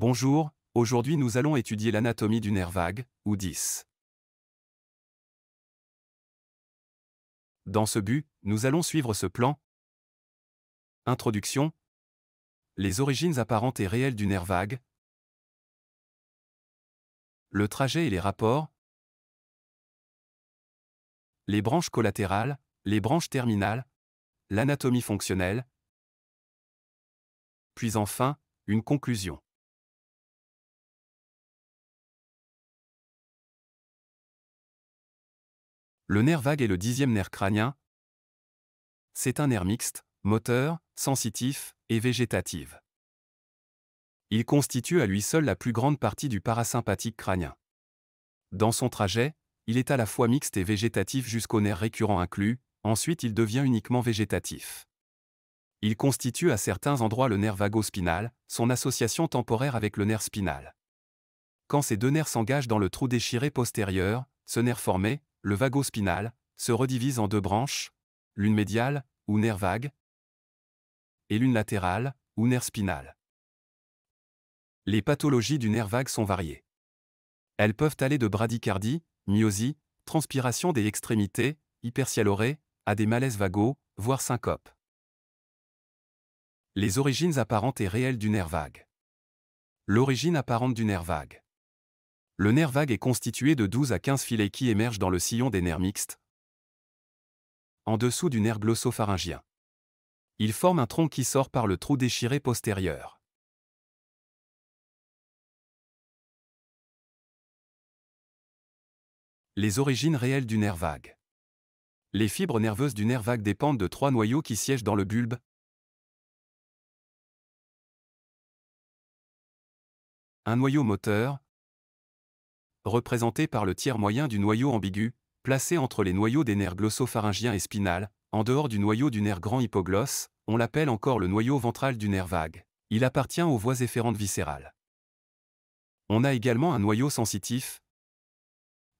Bonjour, aujourd'hui nous allons étudier l'anatomie du nerf vague, ou 10. Dans ce but, nous allons suivre ce plan. Introduction. Les origines apparentes et réelles du nerf vague. Le trajet et les rapports. Les branches collatérales, les branches terminales, l'anatomie fonctionnelle. Puis enfin, une conclusion. Le nerf vague est le dixième nerf crânien. C'est un nerf mixte, moteur, sensitif et végétatif. Il constitue à lui seul la plus grande partie du parasympathique crânien. Dans son trajet, il est à la fois mixte et végétatif jusqu'au nerf récurrent inclus, ensuite il devient uniquement végétatif. Il constitue à certains endroits le nerf vagospinal, son association temporaire avec le nerf spinal. Quand ces deux nerfs s'engagent dans le trou déchiré postérieur, ce nerf formé, le vagospinal spinal, se redivise en deux branches, l'une médiale, ou nerf vague, et l'une latérale, ou nerf spinal. Les pathologies du nerf vague sont variées. Elles peuvent aller de bradycardie, myosie, transpiration des extrémités, hypercialorée, à des malaises vagaux, voire syncope. Les origines apparentes et réelles du nerf vague. L'origine apparente du nerf vague le nerf vague est constitué de 12 à 15 filets qui émergent dans le sillon des nerfs mixtes, en dessous du nerf glossopharyngien. Il forme un tronc qui sort par le trou déchiré postérieur. Les origines réelles du nerf vague. Les fibres nerveuses du nerf vague dépendent de trois noyaux qui siègent dans le bulbe. Un noyau moteur, représenté par le tiers moyen du noyau ambigu, placé entre les noyaux des nerfs glossopharyngiens et spinal, en dehors du noyau du nerf grand hypoglosse, on l'appelle encore le noyau ventral du nerf vague. Il appartient aux voies efférentes viscérales. On a également un noyau sensitif,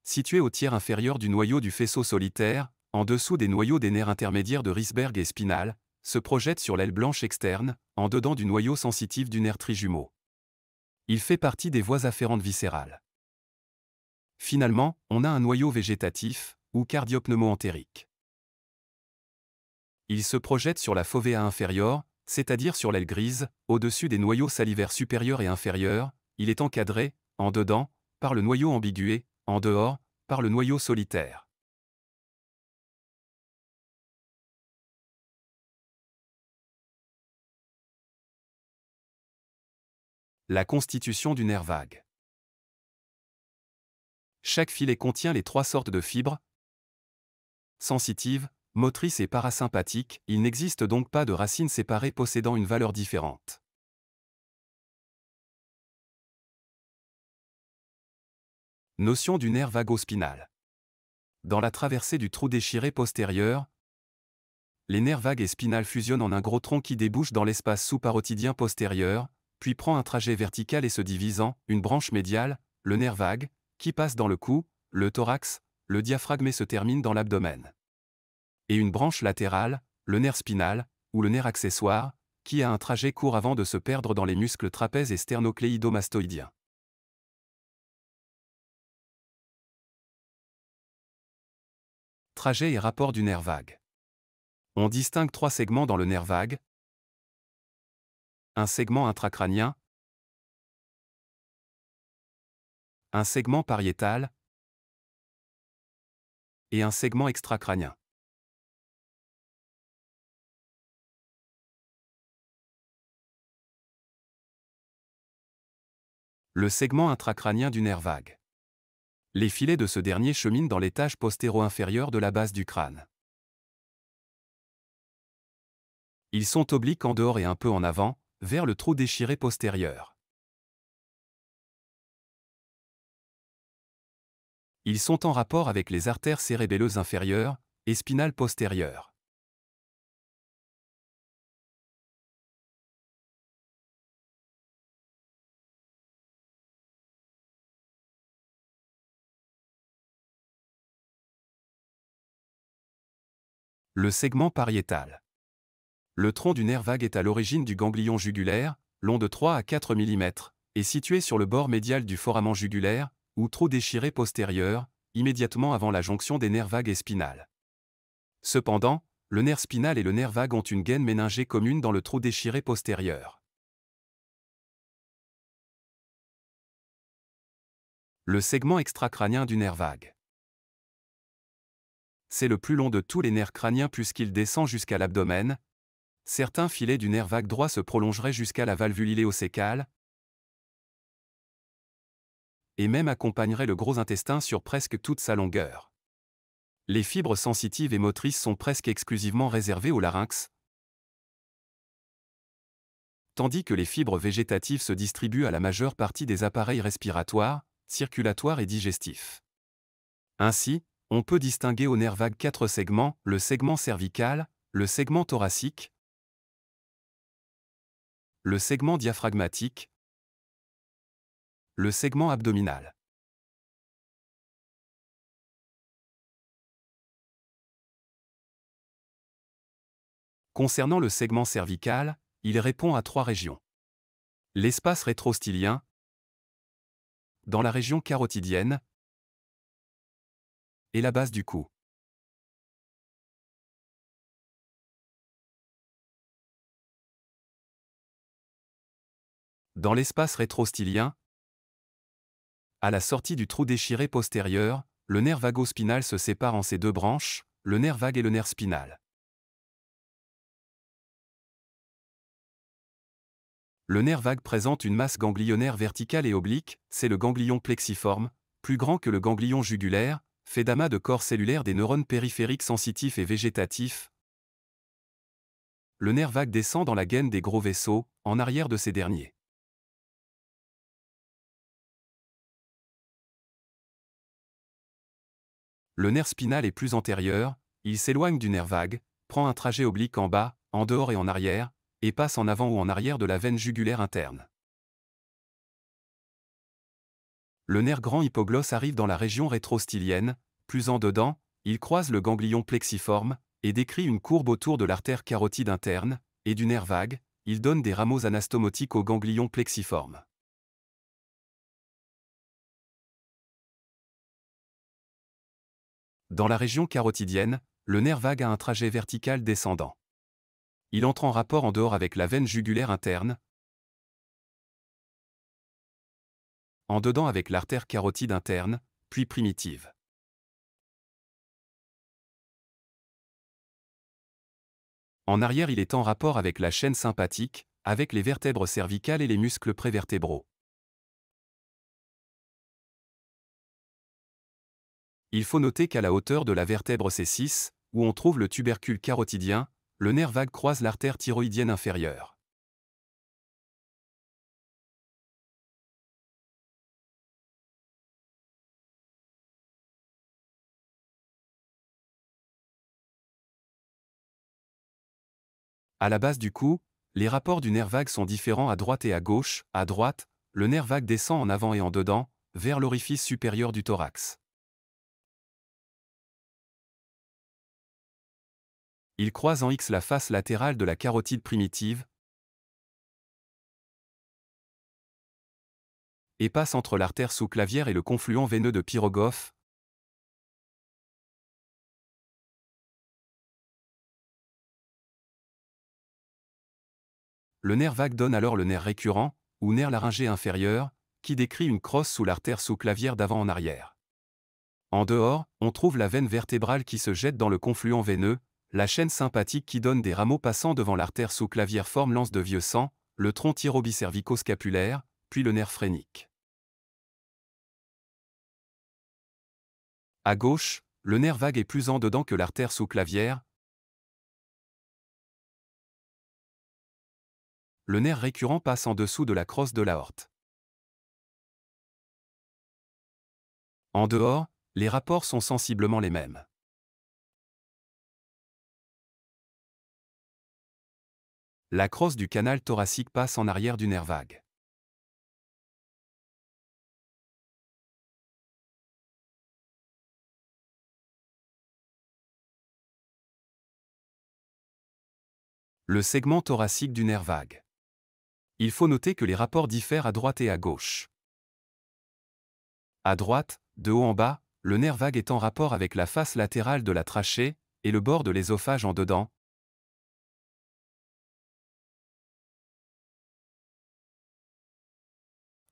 situé au tiers inférieur du noyau du faisceau solitaire, en dessous des noyaux des nerfs intermédiaires de Risberg et spinal, se projette sur l'aile blanche externe, en dedans du noyau sensitif du nerf trijumeau. Il fait partie des voies afférentes viscérales. Finalement, on a un noyau végétatif, ou cardiopneumo-entérique. Il se projette sur la fovea inférieure, c'est-à-dire sur l'aile grise, au-dessus des noyaux salivaires supérieurs et inférieurs, il est encadré, en dedans, par le noyau ambigué, en dehors, par le noyau solitaire. La constitution du nerf vague. Chaque filet contient les trois sortes de fibres sensitives, motrices et parasympathiques. Il n'existe donc pas de racines séparées possédant une valeur différente. Notion du nerf vagospinal. Dans la traversée du trou déchiré postérieur, les nerfs vagues et spinales fusionnent en un gros tronc qui débouche dans l'espace sous-parotidien postérieur, puis prend un trajet vertical et se divise en une branche médiale, le nerf vague, qui passe dans le cou, le thorax, le diaphragme et se termine dans l'abdomen. Et une branche latérale, le nerf spinal, ou le nerf accessoire, qui a un trajet court avant de se perdre dans les muscles trapèzes et sternocléidomastoïdiens. Trajet et rapport du nerf vague. On distingue trois segments dans le nerf vague. Un segment intracrânien, un segment pariétal et un segment extracrânien. Le segment intracrânien du nerf vague. Les filets de ce dernier cheminent dans l'étage postéro-inférieur de la base du crâne. Ils sont obliques en dehors et un peu en avant, vers le trou déchiré postérieur. Ils sont en rapport avec les artères cérébelleuses inférieures et spinales postérieures. Le segment pariétal. Le tronc du nerf vague est à l'origine du ganglion jugulaire, long de 3 à 4 mm, et situé sur le bord médial du foramen jugulaire, ou trop déchiré postérieur, immédiatement avant la jonction des nerfs vagues et spinales. Cependant, le nerf spinal et le nerf vague ont une gaine méningée commune dans le trou déchiré postérieur. Le segment extracrânien du nerf vague. C'est le plus long de tous les nerfs crâniens puisqu'il descend jusqu'à l'abdomen. Certains filets du nerf vague droit se prolongeraient jusqu'à la valvule iléosécale, et même accompagnerait le gros intestin sur presque toute sa longueur. Les fibres sensitives et motrices sont presque exclusivement réservées au larynx, tandis que les fibres végétatives se distribuent à la majeure partie des appareils respiratoires, circulatoires et digestifs. Ainsi, on peut distinguer au nerf vague quatre segments, le segment cervical, le segment thoracique, le segment diaphragmatique, le segment abdominal. Concernant le segment cervical, il répond à trois régions. L'espace rétrostylien, dans la région carotidienne et la base du cou. Dans l'espace rétrostylien, à la sortie du trou déchiré postérieur, le nerf vagospinal se sépare en ses deux branches, le nerf vague et le nerf spinal. Le nerf vague présente une masse ganglionnaire verticale et oblique, c'est le ganglion plexiforme, plus grand que le ganglion jugulaire, fait d'amas de corps cellulaires des neurones périphériques sensitifs et végétatifs. Le nerf vague descend dans la gaine des gros vaisseaux, en arrière de ces derniers. le nerf spinal est plus antérieur, il s'éloigne du nerf vague, prend un trajet oblique en bas, en dehors et en arrière, et passe en avant ou en arrière de la veine jugulaire interne. Le nerf grand hypoglosse arrive dans la région rétrostylienne, plus en dedans, il croise le ganglion plexiforme, et décrit une courbe autour de l'artère carotide interne, et du nerf vague, il donne des rameaux anastomotiques au ganglion plexiforme. Dans la région carotidienne, le nerf vague a un trajet vertical descendant. Il entre en rapport en dehors avec la veine jugulaire interne, en dedans avec l'artère carotide interne, puis primitive. En arrière, il est en rapport avec la chaîne sympathique, avec les vertèbres cervicales et les muscles prévertébraux. Il faut noter qu'à la hauteur de la vertèbre C6, où on trouve le tubercule carotidien, le nerf vague croise l'artère thyroïdienne inférieure. À la base du cou, les rapports du nerf vague sont différents à droite et à gauche. À droite, le nerf vague descend en avant et en dedans, vers l'orifice supérieur du thorax. il croise en X la face latérale de la carotide primitive et passe entre l'artère sous-clavière et le confluent veineux de Pyrogoff. Le nerf vague donne alors le nerf récurrent, ou nerf laryngé inférieur, qui décrit une crosse sous l'artère sous-clavière d'avant en arrière. En dehors, on trouve la veine vertébrale qui se jette dans le confluent veineux, la chaîne sympathique qui donne des rameaux passant devant l'artère sous-clavière forme l'anse de vieux sang, le tronc thyrobicervico-scapulaire, puis le nerf phrénique. À gauche, le nerf vague est plus en dedans que l'artère sous-clavière. Le nerf récurrent passe en dessous de la crosse de l'aorte. En dehors, les rapports sont sensiblement les mêmes. la crosse du canal thoracique passe en arrière du nerf vague. Le segment thoracique du nerf vague. Il faut noter que les rapports diffèrent à droite et à gauche. À droite, de haut en bas, le nerf vague est en rapport avec la face latérale de la trachée et le bord de l'ésophage en dedans,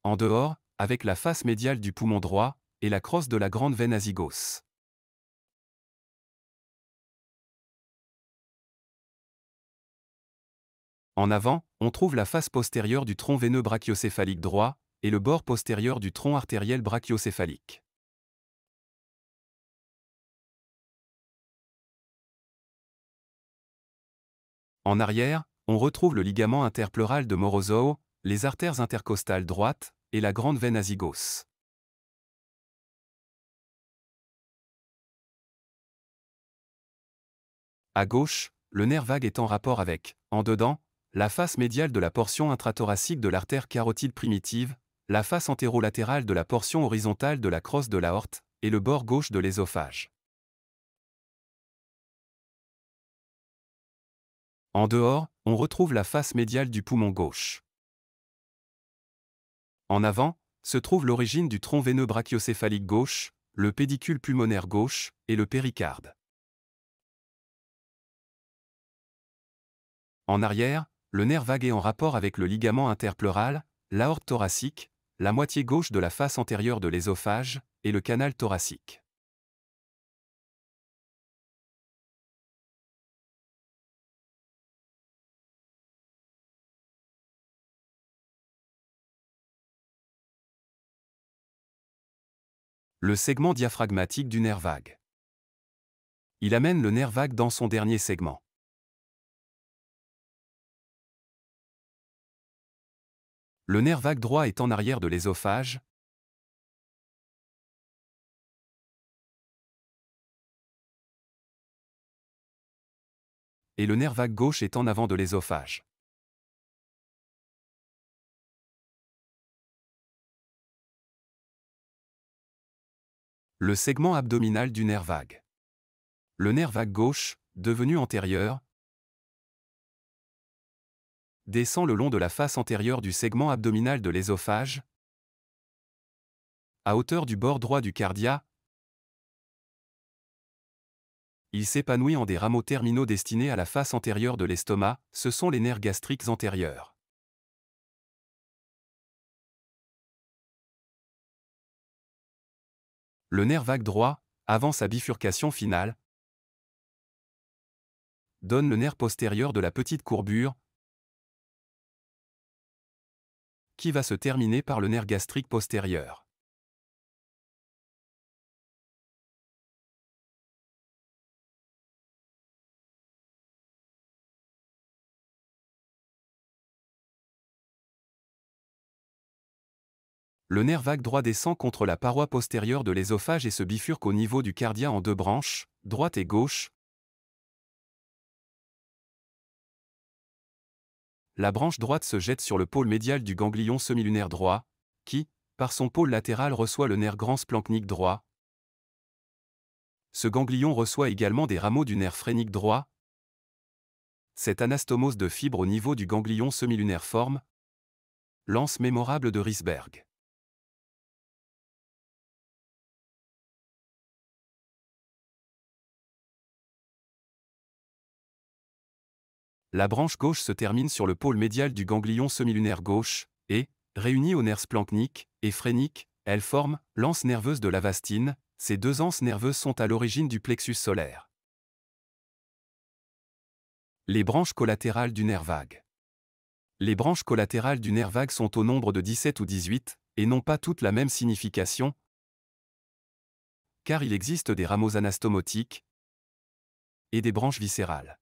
en dehors, avec la face médiale du poumon droit, et la crosse de la grande veine azygos. En avant, on trouve la face postérieure du tronc veineux brachiocéphalique droit et le bord postérieur du tronc artériel brachiocéphalique. En arrière, on retrouve le ligament interpleural de Morozov, les artères intercostales droites, et la grande veine azygos. À gauche, le nerf vague est en rapport avec, en dedans, la face médiale de la portion intrathoracique de l'artère carotide primitive, la face antérolatérale de la portion horizontale de la crosse de l'aorte, et le bord gauche de l'ésophage. En dehors, on retrouve la face médiale du poumon gauche. En avant, se trouve l'origine du tronc veineux brachiocéphalique gauche, le pédicule pulmonaire gauche et le péricarde. En arrière, le nerf vague est en rapport avec le ligament interpleural, l'aorte thoracique, la moitié gauche de la face antérieure de l'ésophage et le canal thoracique. le segment diaphragmatique du nerf vague. Il amène le nerf vague dans son dernier segment. Le nerf vague droit est en arrière de l'ésophage. Et le nerf vague gauche est en avant de l'ésophage. Le segment abdominal du nerf vague. Le nerf vague gauche, devenu antérieur, descend le long de la face antérieure du segment abdominal de l'ésophage, à hauteur du bord droit du cardia. Il s'épanouit en des rameaux terminaux destinés à la face antérieure de l'estomac, ce sont les nerfs gastriques antérieurs. le nerf vague droit, avant sa bifurcation finale, donne le nerf postérieur de la petite courbure, qui va se terminer par le nerf gastrique postérieur. le nerf vague droit descend contre la paroi postérieure de l'ésophage et se bifurque au niveau du cardia en deux branches, droite et gauche. La branche droite se jette sur le pôle médial du ganglion semilunaire droit, qui, par son pôle latéral reçoit le nerf grand splanchnique droit. Ce ganglion reçoit également des rameaux du nerf phrénique droit. Cette anastomose de fibres au niveau du ganglion semilunaire forme l'anse mémorable de Risberg. la branche gauche se termine sur le pôle médial du ganglion semilunaire gauche, et, réunie aux nerfs splanchniques et phréniques, elle forme l'anse nerveuse de la vastine. ces deux anses nerveuses sont à l'origine du plexus solaire. Les branches collatérales du nerf vague. Les branches collatérales du nerf vague sont au nombre de 17 ou 18, et n'ont pas toutes la même signification, car il existe des rameaux anastomotiques et des branches viscérales.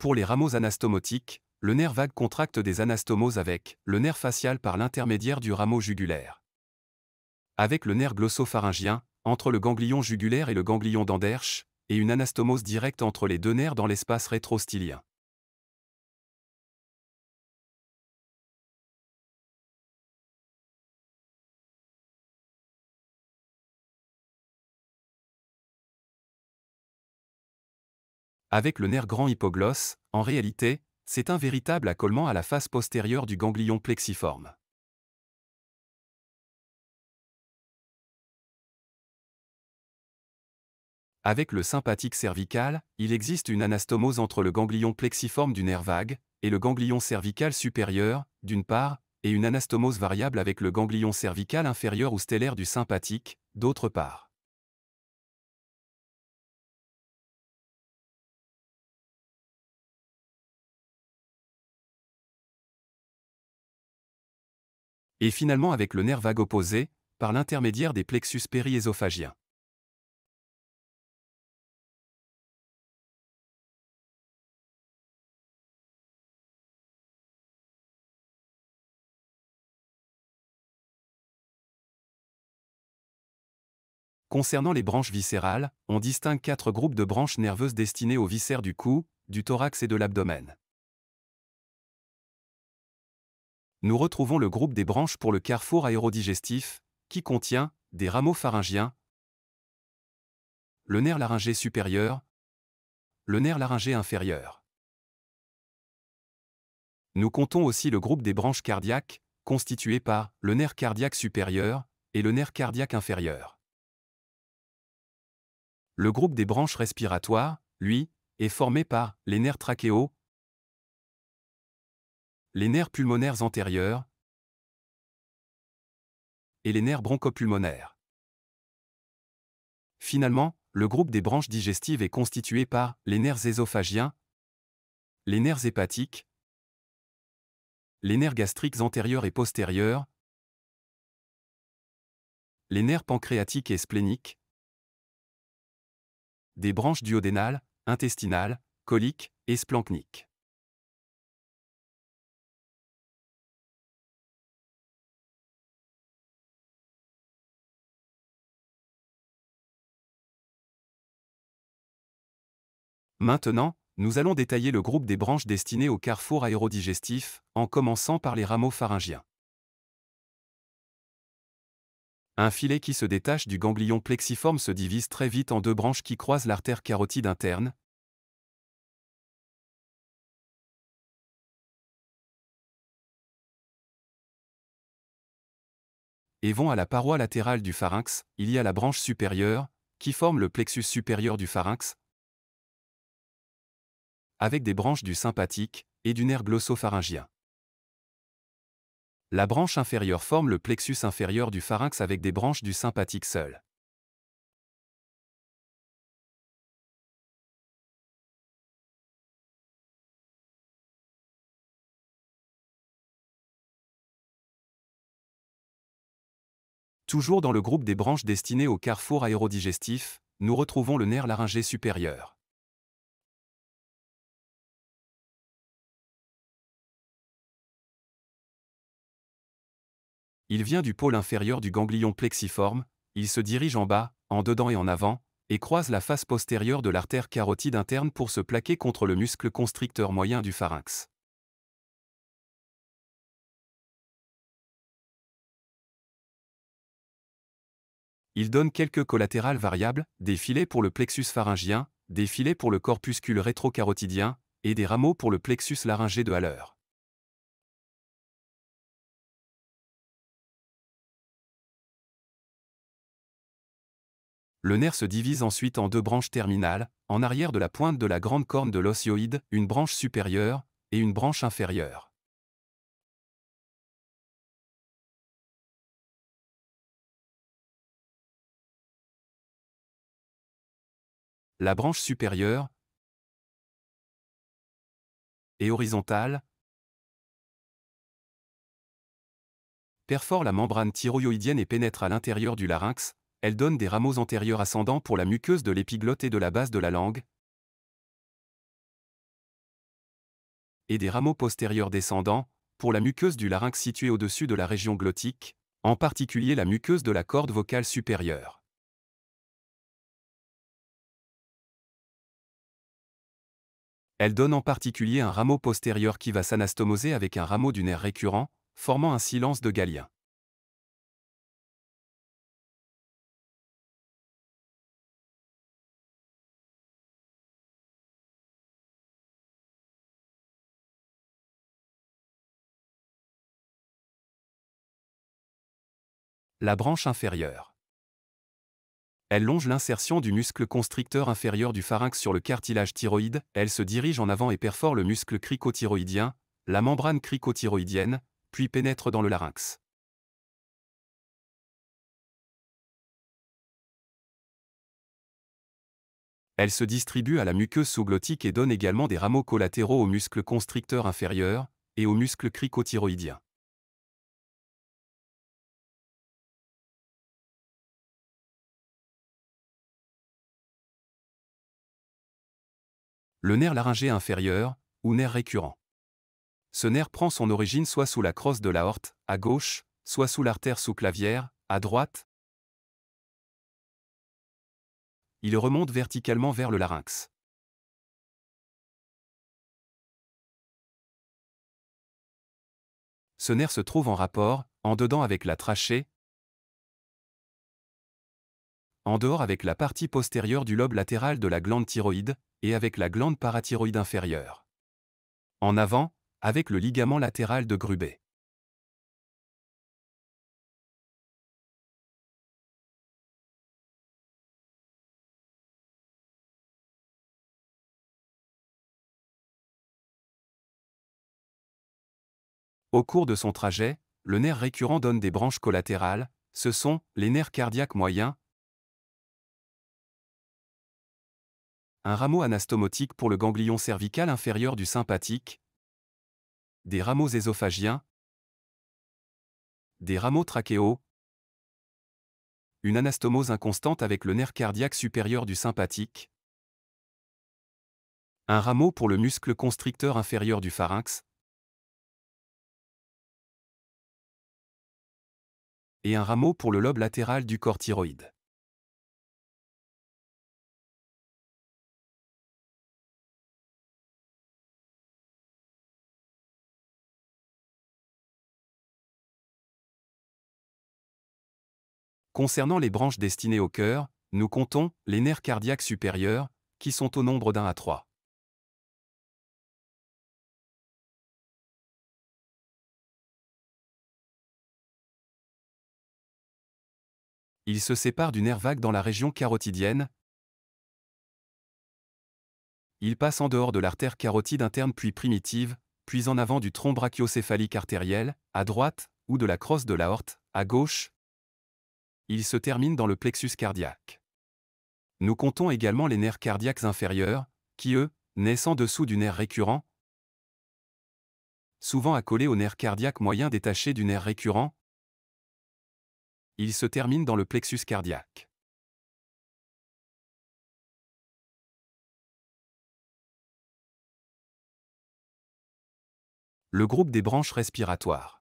Pour les rameaux anastomotiques, le nerf vague contracte des anastomoses avec le nerf facial par l'intermédiaire du rameau jugulaire. Avec le nerf glossopharyngien, entre le ganglion jugulaire et le ganglion d'Anderche, et une anastomose directe entre les deux nerfs dans l'espace rétrostylien. avec le nerf grand hypoglosse, en réalité, c'est un véritable accolement à la face postérieure du ganglion plexiforme. Avec le sympathique cervical, il existe une anastomose entre le ganglion plexiforme du nerf vague et le ganglion cervical supérieur, d'une part, et une anastomose variable avec le ganglion cervical inférieur ou stellaire du sympathique, d'autre part. et finalement avec le nerf vague opposé, par l'intermédiaire des plexus périésophagiens. Concernant les branches viscérales, on distingue quatre groupes de branches nerveuses destinées aux viscères du cou, du thorax et de l'abdomen. nous retrouvons le groupe des branches pour le carrefour aérodigestif, qui contient des rameaux pharyngiens, le nerf laryngé supérieur, le nerf laryngé inférieur. Nous comptons aussi le groupe des branches cardiaques, constitué par le nerf cardiaque supérieur et le nerf cardiaque inférieur. Le groupe des branches respiratoires, lui, est formé par les nerfs trachéaux, les nerfs pulmonaires antérieurs et les nerfs bronchopulmonaires. Finalement, le groupe des branches digestives est constitué par les nerfs ésophagiens, les nerfs hépatiques, les nerfs gastriques antérieurs et postérieurs, les nerfs pancréatiques et spléniques, des branches duodénales, intestinales, coliques et splanchniques. Maintenant, nous allons détailler le groupe des branches destinées au carrefour aérodigestif, en commençant par les rameaux pharyngiens. Un filet qui se détache du ganglion plexiforme se divise très vite en deux branches qui croisent l'artère carotide interne, et vont à la paroi latérale du pharynx, il y a la branche supérieure, qui forme le plexus supérieur du pharynx, avec des branches du sympathique et du nerf glossopharyngien. La branche inférieure forme le plexus inférieur du pharynx avec des branches du sympathique seul. Toujours dans le groupe des branches destinées au carrefour aérodigestif, nous retrouvons le nerf laryngé supérieur. Il vient du pôle inférieur du ganglion plexiforme, il se dirige en bas, en dedans et en avant, et croise la face postérieure de l'artère carotide interne pour se plaquer contre le muscle constricteur moyen du pharynx. Il donne quelques collatérales variables, des filets pour le plexus pharyngien, des filets pour le corpuscule rétrocarotidien, et des rameaux pour le plexus laryngé de Haller. Le nerf se divise ensuite en deux branches terminales, en arrière de la pointe de la grande corne de l'osioïde, une branche supérieure et une branche inférieure. La branche supérieure et horizontale perfore la membrane thyroïdienne et pénètre à l'intérieur du larynx, elle donne des rameaux antérieurs ascendants pour la muqueuse de l'épiglotte et de la base de la langue, et des rameaux postérieurs descendants, pour la muqueuse du larynx située au-dessus de la région glottique, en particulier la muqueuse de la corde vocale supérieure. Elle donne en particulier un rameau postérieur qui va s'anastomoser avec un rameau du nerf récurrent, formant un silence de galien. la branche inférieure. Elle longe l'insertion du muscle constricteur inférieur du pharynx sur le cartilage thyroïde, elle se dirige en avant et perfore le muscle cricothyroïdien, la membrane cricothyroïdienne, puis pénètre dans le larynx. Elle se distribue à la muqueuse sous-glottique et donne également des rameaux collatéraux au muscle constricteur inférieur et au muscle cricothyroïdien. le nerf laryngé inférieur, ou nerf récurrent. Ce nerf prend son origine soit sous la crosse de l'aorte, à gauche, soit sous l'artère sous-clavière, à droite. Il remonte verticalement vers le larynx. Ce nerf se trouve en rapport, en dedans avec la trachée, en dehors avec la partie postérieure du lobe latéral de la glande thyroïde et avec la glande parathyroïde inférieure. En avant, avec le ligament latéral de Grubé. Au cours de son trajet, le nerf récurrent donne des branches collatérales, ce sont les nerfs cardiaques moyens, un rameau anastomotique pour le ganglion cervical inférieur du sympathique, des rameaux ésophagiens, des rameaux trachéaux, une anastomose inconstante avec le nerf cardiaque supérieur du sympathique, un rameau pour le muscle constricteur inférieur du pharynx, et un rameau pour le lobe latéral du corps thyroïde. Concernant les branches destinées au cœur, nous comptons les nerfs cardiaques supérieurs, qui sont au nombre d'un à trois. Il se sépare du nerf vague dans la région carotidienne. Il passent en dehors de l'artère carotide interne puis primitive, puis en avant du tronc brachiocéphalique artériel, à droite, ou de la crosse de l'aorte, à gauche, il se termine dans le plexus cardiaque. Nous comptons également les nerfs cardiaques inférieurs, qui eux, naissent en dessous du nerf récurrent, souvent accolés au nerf cardiaque moyen détaché du nerf récurrent, ils se terminent dans le plexus cardiaque. Le groupe des branches respiratoires.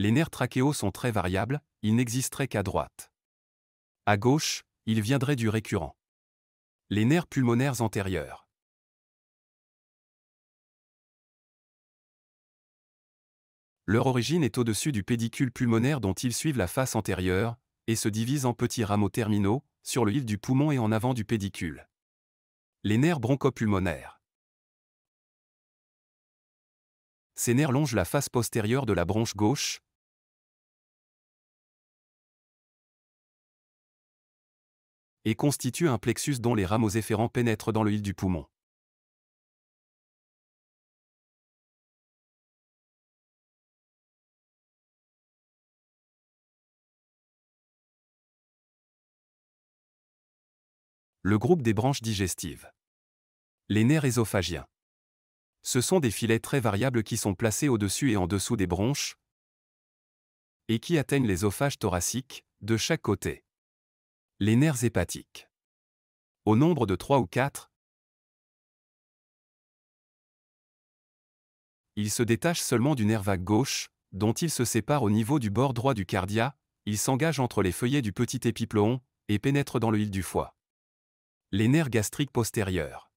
Les nerfs trachéaux sont très variables, ils n'existeraient qu'à droite. À gauche, ils viendraient du récurrent. Les nerfs pulmonaires antérieurs. Leur origine est au-dessus du pédicule pulmonaire dont ils suivent la face antérieure, et se divisent en petits rameaux terminaux, sur le hil du poumon et en avant du pédicule. Les nerfs bronchopulmonaires. Ces nerfs longent la face postérieure de la bronche gauche, et constitue un plexus dont les rameaux efférents pénètrent dans le du poumon. Le groupe des branches digestives. Les nerfs ésophagiens. Ce sont des filets très variables qui sont placés au-dessus et en dessous des bronches et qui atteignent l'ésophage thoracique, de chaque côté. Les nerfs hépatiques. Au nombre de 3 ou 4, ils se détachent seulement du nerf vague gauche, dont ils se séparent au niveau du bord droit du cardia, ils s'engagent entre les feuillets du petit épiploon et pénètrent dans le du foie. Les nerfs gastriques postérieurs.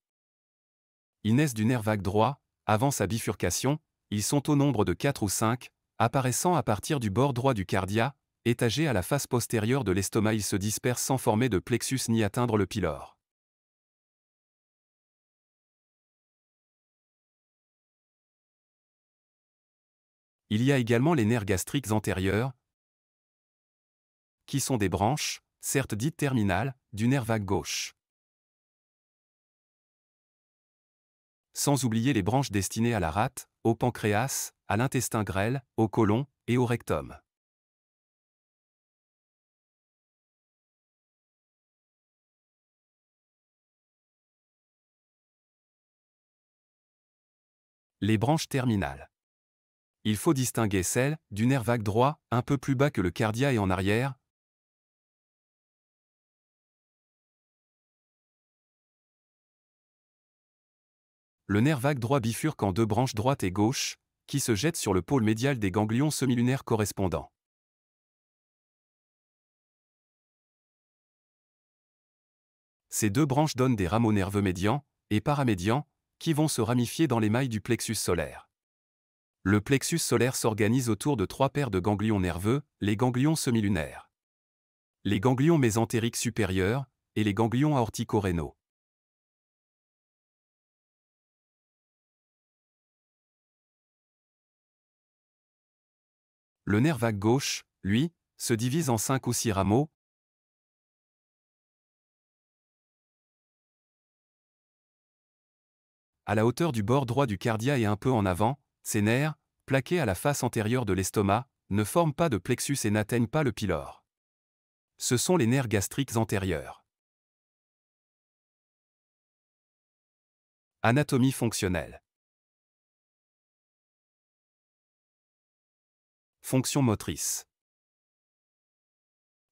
Ils naissent du nerf vague droit, avant sa bifurcation, ils sont au nombre de 4 ou 5, apparaissant à partir du bord droit du cardia, étagé à la face postérieure de l'estomac il se disperse sans former de plexus ni atteindre le pylore. Il y a également les nerfs gastriques antérieurs, qui sont des branches, certes dites terminales, du nerf vague gauche. Sans oublier les branches destinées à la rate, au pancréas, à l'intestin grêle, au côlon et au rectum. les branches terminales. Il faut distinguer celle du nerf vague droit, un peu plus bas que le cardia et en arrière. Le nerf vague droit bifurque en deux branches droite et gauche, qui se jettent sur le pôle médial des ganglions semilunaires correspondants. Ces deux branches donnent des rameaux nerveux médians et paramédians, qui vont se ramifier dans les mailles du plexus solaire. Le plexus solaire s'organise autour de trois paires de ganglions nerveux, les ganglions semilunaires, les ganglions mésentériques supérieurs et les ganglions aortico-rénaux. Le nerf vague gauche, lui, se divise en cinq ou six rameaux, à la hauteur du bord droit du cardia et un peu en avant, ces nerfs, plaqués à la face antérieure de l'estomac, ne forment pas de plexus et n'atteignent pas le pylore. Ce sont les nerfs gastriques antérieurs. Anatomie fonctionnelle. Fonction motrice.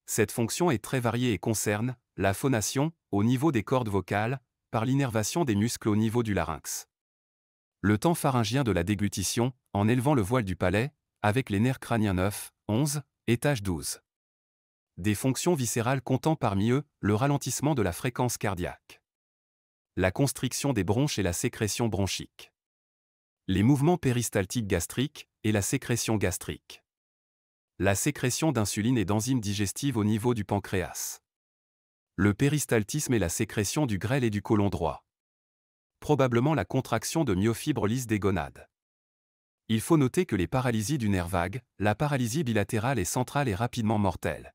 Cette fonction est très variée et concerne la phonation, au niveau des cordes vocales, par l'innervation des muscles au niveau du larynx. Le temps pharyngien de la déglutition, en élevant le voile du palais, avec les nerfs crâniens 9, 11, étage 12. Des fonctions viscérales comptant parmi eux le ralentissement de la fréquence cardiaque. La constriction des bronches et la sécrétion bronchique. Les mouvements péristaltiques gastriques et la sécrétion gastrique. La sécrétion d'insuline et d'enzymes digestives au niveau du pancréas. Le péristaltisme et la sécrétion du grêle et du côlon droit. Probablement la contraction de myofibres lisses des gonades. Il faut noter que les paralysies du nerf vague, la paralysie bilatérale et centrale est rapidement mortelle.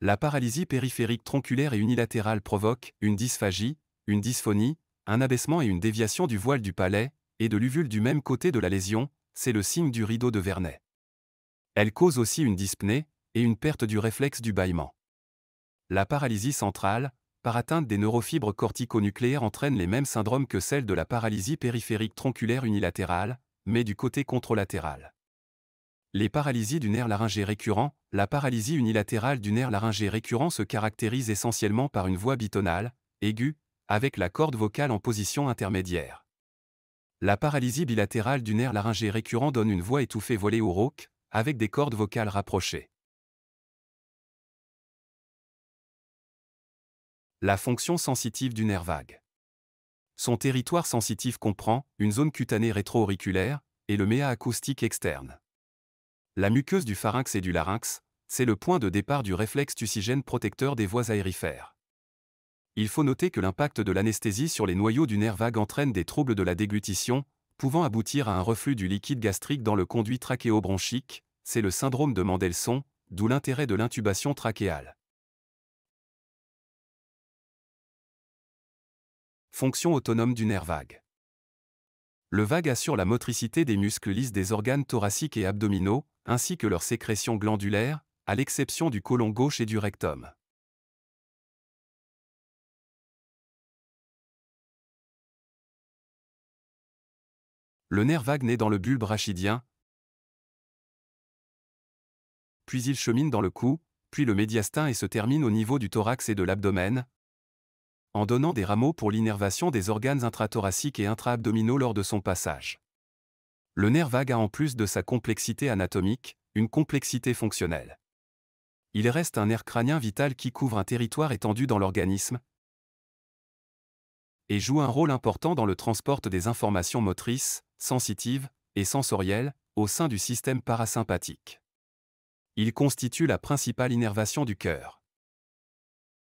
La paralysie périphérique tronculaire et unilatérale provoque une dysphagie, une dysphonie, un abaissement et une déviation du voile du palais et de l'uvule du même côté de la lésion, c'est le signe du rideau de Vernet. Elle cause aussi une dyspnée et une perte du réflexe du bâillement. La paralysie centrale, par atteinte des neurofibres corticonucléaires, entraîne les mêmes syndromes que celle de la paralysie périphérique tronculaire unilatérale, mais du côté contralatéral. Les paralysies du nerf laryngé récurrent, la paralysie unilatérale du nerf laryngé récurrent se caractérise essentiellement par une voix bitonale, aiguë, avec la corde vocale en position intermédiaire. La paralysie bilatérale du nerf laryngé récurrent donne une voix étouffée volée ou rauque, avec des cordes vocales rapprochées. la fonction sensitive du nerf vague. Son territoire sensitif comprend une zone cutanée rétro-auriculaire et le méa acoustique externe. La muqueuse du pharynx et du larynx, c'est le point de départ du réflexe tussigène protecteur des voies aérifères. Il faut noter que l'impact de l'anesthésie sur les noyaux du nerf vague entraîne des troubles de la déglutition, pouvant aboutir à un reflux du liquide gastrique dans le conduit trachéobronchique, c'est le syndrome de Mandelson, d'où l'intérêt de l'intubation trachéale. fonction autonome du nerf vague. Le vague assure la motricité des muscles lisses des organes thoraciques et abdominaux, ainsi que leur sécrétion glandulaire, à l'exception du côlon gauche et du rectum. Le nerf vague naît dans le bulbe rachidien, puis il chemine dans le cou, puis le médiastin et se termine au niveau du thorax et de l'abdomen, en donnant des rameaux pour l'innervation des organes intrathoraciques et intra-abdominaux lors de son passage. Le nerf vague a en plus de sa complexité anatomique, une complexité fonctionnelle. Il reste un nerf crânien vital qui couvre un territoire étendu dans l'organisme et joue un rôle important dans le transport des informations motrices, sensitives et sensorielles au sein du système parasympathique. Il constitue la principale innervation du cœur.